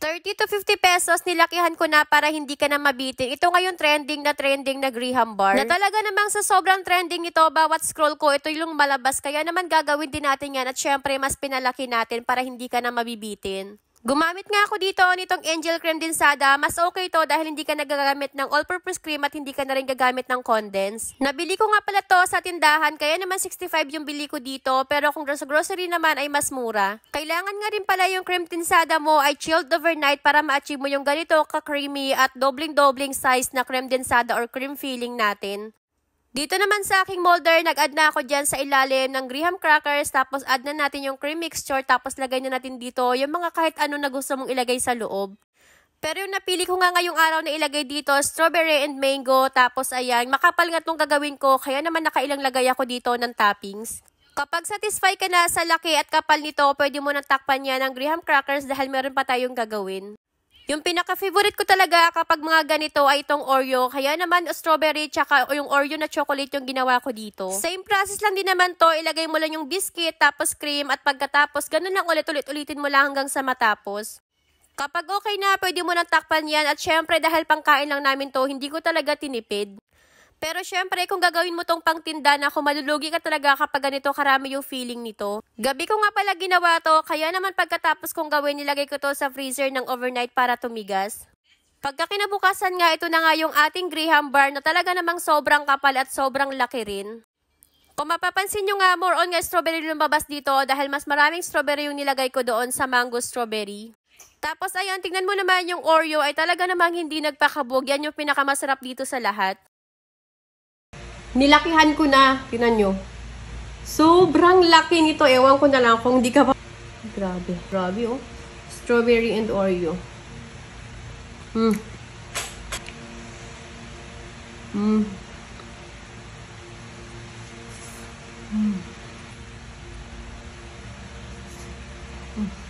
30 to 50 pesos nilakihan ko na para hindi ka na mabitin. Ito ngayon trending na trending na Graham bar. Na talaga namang sa sobrang trending nito, bawat scroll ko, ito yung malabas. Kaya naman gagawin din natin yan at syempre mas pinalaki natin para hindi ka na mabibitin. Gumamit nga ako dito nitong Angel Cream Dinsada. Mas okay to dahil hindi ka nagagamit ng all-purpose cream at hindi ka na rin gagamit ng condense. Nabili ko nga pala to sa tindahan, kaya naman 65 yung bili ko dito. Pero kung sa grocery naman ay mas mura. Kailangan nga rin pala yung cream dinsada mo ay chilled overnight para ma-achieve mo yung ganito ka-creamy at dobling-dobling size na cream dinsada or cream filling natin. Dito naman sa aking molder, nag-add na ako dyan sa ilalim ng graham crackers, tapos add na natin yung cream mixture, tapos lagay na natin dito yung mga kahit ano na gusto mong ilagay sa loob. Pero yung napili ko nga ngayong araw na ilagay dito, strawberry and mango, tapos ayan, makapal nga itong gagawin ko, kaya naman nakailang lagay ako dito ng toppings. Kapag satisfy ka na sa laki at kapal nito, pwede mo nang takpan yan ng graham crackers dahil meron pa tayong gagawin. Yung pinaka-favorite ko talaga kapag mga ganito ay itong Oreo. Kaya naman strawberry tsaka yung Oreo na chocolate yung ginawa ko dito. Same process lang din naman to. Ilagay mo lang yung biscuit, tapos cream, at pagkatapos ganun lang ulit-ulit-ulitin mo lang hanggang sa matapos. Kapag okay na, pwede mo nang takpan yan. At syempre, dahil pangkain lang namin to, hindi ko talaga tinipid. Pero syempre, kung gagawin mo tong pangtinda na ako, malulugi ka talaga kapag ganito karami yung feeling nito. Gabi ko nga pala ginawa to, kaya naman pagkatapos kong gawin, nilagay ko to sa freezer ng overnight para tumigas. Pagka kinabukasan nga, ito na nga yung ating Graham bar na talaga namang sobrang kapal at sobrang laki rin. Kung mapapansin nyo nga, more on nga strawberry lumabas dito dahil mas maraming strawberry yung nilagay ko doon sa mango strawberry. Tapos ayan, tingnan mo naman yung Oreo ay talaga namang hindi nagpakabog. Yan yung pinakamasarap dito sa lahat. Nilakihan ko na. Tinan nyo. Sobrang laki nito. Ewan ko na lang kung di ka ba... Grabe. Grabe, oh. Strawberry and Oreo. Mm. Mm. Mm. Mm.